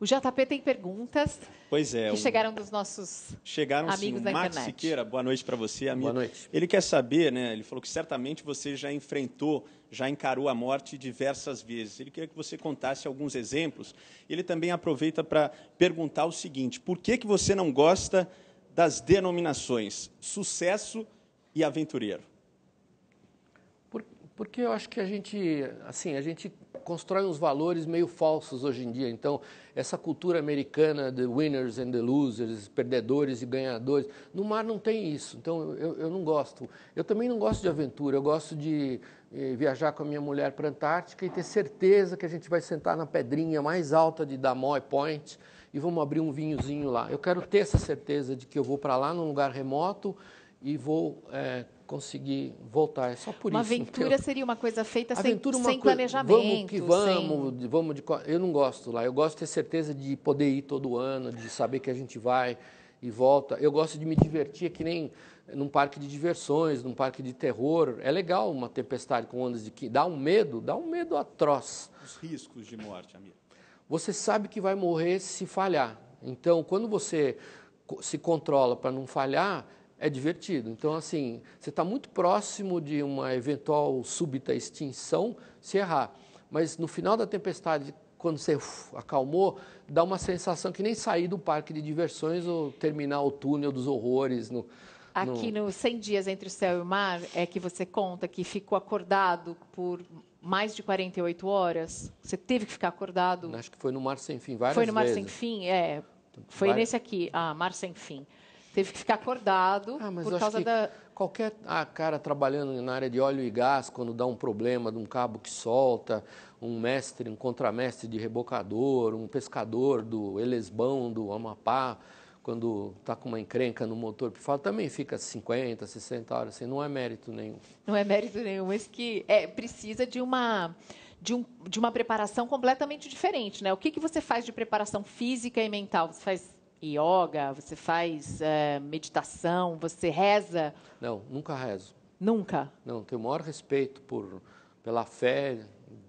O JP tem perguntas. Pois é. Que chegaram dos nossos chegaram, amigos sim, da Max internet. Siqueira, boa noite para você, amigo. Boa noite. Ele quer saber, né? Ele falou que certamente você já enfrentou, já encarou a morte diversas vezes. Ele queria que você contasse alguns exemplos. Ele também aproveita para perguntar o seguinte: por que que você não gosta das denominações sucesso e aventureiro? Por, porque eu acho que a gente, assim, a gente constrói uns valores meio falsos hoje em dia. Então, essa cultura americana de winners and the losers, perdedores e ganhadores, no mar não tem isso. Então, eu, eu não gosto. Eu também não gosto de aventura, eu gosto de eh, viajar com a minha mulher para a Antártica e ter certeza que a gente vai sentar na pedrinha mais alta de Damoy Point e vamos abrir um vinhozinho lá. Eu quero ter essa certeza de que eu vou para lá num lugar remoto e vou é, conseguir voltar. É só por uma isso. Uma aventura eu... seria uma coisa feita aventura, é sem, sem planejamento. Vamos que vamos, sem... vamos de... Eu não gosto lá. Eu gosto de ter certeza de poder ir todo ano, de saber que a gente vai e volta. Eu gosto de me divertir, é que nem num parque de diversões, num parque de terror. É legal uma tempestade com ondas de que dá um medo, dá um medo atroz. Os riscos de morte, Amir. Você sabe que vai morrer se falhar. Então, quando você se controla para não falhar, é divertido. Então, assim, você está muito próximo de uma eventual súbita extinção se errar. Mas no final da tempestade, quando você uf, acalmou, dá uma sensação que nem sair do parque de diversões ou terminar o túnel dos horrores. No, Aqui no... no 100 Dias Entre o Céu e o Mar, é que você conta que ficou acordado por mais de 48 horas? Você teve que ficar acordado? Acho que foi no Mar Sem Fim, várias vezes. Foi no Mar vezes. Sem Fim, é. Então, foi Vai... nesse aqui, ah, Mar Sem Fim. Teve que ficar acordado ah, por causa da. Qualquer ah, cara trabalhando na área de óleo e gás, quando dá um problema de um cabo que solta, um mestre, um contramestre de rebocador, um pescador do Elesbão, do Amapá, quando está com uma encrenca no motor pifado, também fica 50, 60 horas, assim, não é mérito nenhum. Não é mérito nenhum, mas que é, precisa de uma, de, um, de uma preparação completamente diferente, né? O que, que você faz de preparação física e mental? Você faz yoga, você faz é, meditação, você reza? Não, nunca rezo. Nunca? Não, tenho o maior respeito por, pela fé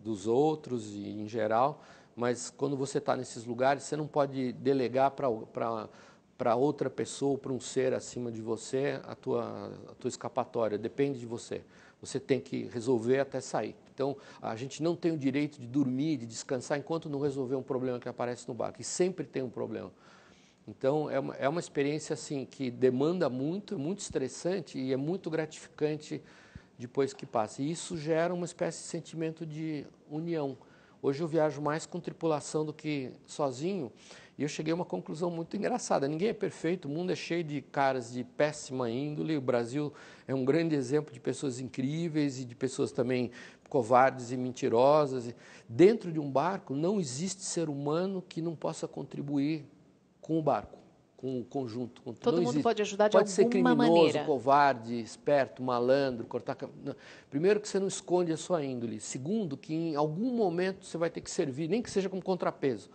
dos outros e em geral, mas quando você está nesses lugares, você não pode delegar para outra pessoa, para um ser acima de você, a tua, a tua escapatória, depende de você. Você tem que resolver até sair. Então, a gente não tem o direito de dormir, de descansar, enquanto não resolver um problema que aparece no barco. E sempre tem um problema. Então, é uma, é uma experiência assim que demanda muito, é muito estressante e é muito gratificante depois que passa. E isso gera uma espécie de sentimento de união. Hoje eu viajo mais com tripulação do que sozinho e eu cheguei a uma conclusão muito engraçada. Ninguém é perfeito, o mundo é cheio de caras de péssima índole. O Brasil é um grande exemplo de pessoas incríveis e de pessoas também covardes e mentirosas. Dentro de um barco não existe ser humano que não possa contribuir com o barco, com o conjunto. Com, Todo mundo existe. pode ajudar de alguma maneira. Pode ser criminoso, maneira. covarde, esperto, malandro, cortar... Primeiro que você não esconde a sua índole. Segundo que em algum momento você vai ter que servir, nem que seja como contrapeso.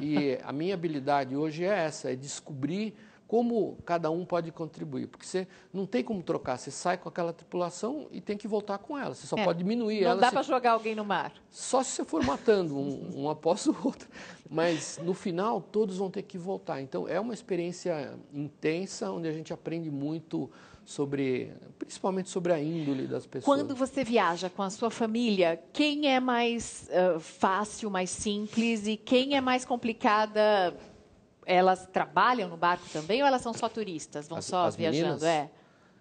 e a minha habilidade hoje é essa, é descobrir como cada um pode contribuir, porque você não tem como trocar, você sai com aquela tripulação e tem que voltar com ela, você só é, pode diminuir não ela. Não dá se... para jogar alguém no mar. Só se você for matando um, um após o outro, mas no final todos vão ter que voltar. Então é uma experiência intensa onde a gente aprende muito sobre, principalmente sobre a índole das pessoas. Quando você viaja com a sua família, quem é mais uh, fácil, mais simples e quem é mais complicada elas trabalham no barco também ou elas são só turistas, vão as, só as viajando? Meninas, é.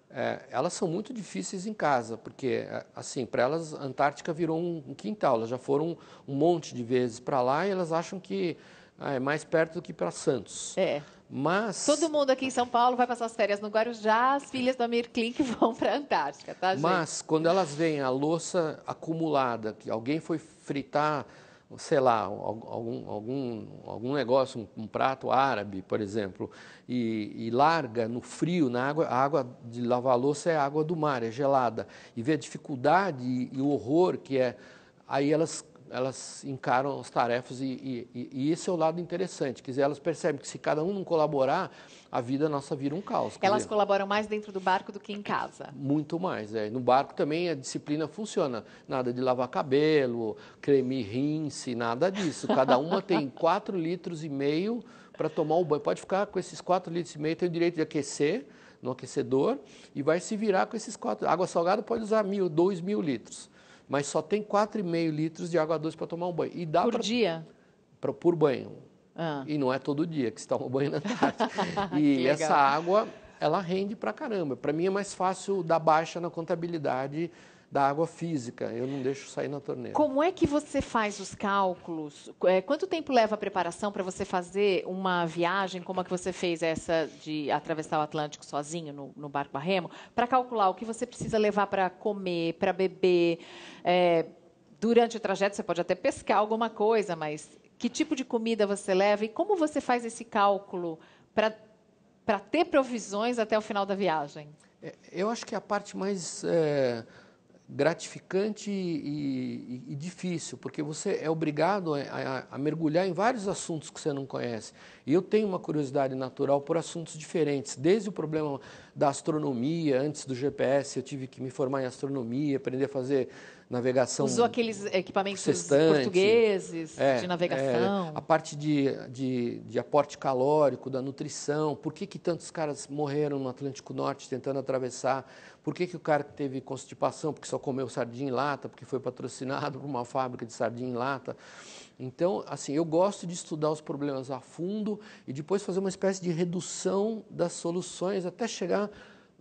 é. elas são muito difíceis em casa, porque, é, assim, para elas, a Antártica virou um, um, quintal. Elas já foram um monte de vezes para lá e elas acham que ah, é mais perto do que para Santos. É. Mas... Todo mundo aqui em São Paulo vai passar as férias no Guarujá, as filhas da Amir Klink vão para a Antártica, tá, gente? Mas, quando elas veem a louça acumulada, que alguém foi fritar sei lá, algum, algum, algum negócio, um, um prato árabe, por exemplo, e, e, larga no frio, na água, a água de lavar louça é água do mar, é gelada, e vê a dificuldade e, e o horror que é, aí elas elas encaram as tarefas e, e, e, esse é o lado interessante. Quer dizer, elas percebem que se cada um não colaborar, a vida nossa vira um caos. Elas dizer, colaboram mais dentro do barco do que em casa. Muito mais, é. No barco também a disciplina funciona. Nada de lavar cabelo, creme rinse, nada disso. Cada uma tem 4 litros e meio para tomar o banho. Pode ficar com esses 4 litros e meio, tem o direito de aquecer no aquecedor e vai se virar com esses 4. Água salgada pode usar mil, dois mil litros mas só tem 4,5 litros de água doce para tomar um banho. E dá por pra, dia? Pra, por banho. Ah. E não é todo dia que você toma banho na tarde. e essa água, ela rende para caramba. Para mim é mais fácil dar baixa na contabilidade da água física, eu não deixo sair na torneira. Como é que você faz os cálculos? É, quanto tempo leva a preparação para você fazer uma viagem como a que você fez essa de atravessar o Atlântico sozinho no, no barco a remo, para calcular o que você precisa levar para comer, para beber? É, durante o trajeto você pode até pescar alguma coisa, mas que tipo de comida você leva e como você faz esse cálculo para ter provisões até o final da viagem? É, eu acho que a parte mais é gratificante e, e, e difícil, porque você é obrigado a, a, a, mergulhar em vários assuntos que você não conhece. E eu tenho uma curiosidade natural por assuntos diferentes, desde o problema da astronomia, antes do GPS eu tive que me formar em astronomia, aprender a fazer navegação. Usou aqueles equipamentos portugueses é, de navegação. É, a parte de, de, de, aporte calórico, da nutrição. Por que, que tantos caras morreram no Atlântico Norte tentando atravessar? Por que, que o cara que teve constipação, porque só comeu sardinha em lata, porque foi patrocinado por uma fábrica de sardinha em lata? Então, assim, eu gosto de estudar os problemas a fundo e depois fazer uma espécie de redução das soluções até chegar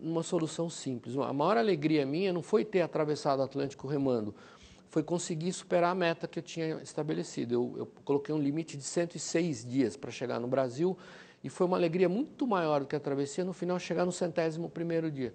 uma solução simples. A maior alegria minha não foi ter atravessado o Atlântico remando, foi conseguir superar a meta que eu tinha estabelecido. Eu, eu coloquei um limite de 106 dias para chegar no Brasil e foi uma alegria muito maior do que a travessia no final chegar no centésimo primeiro dia.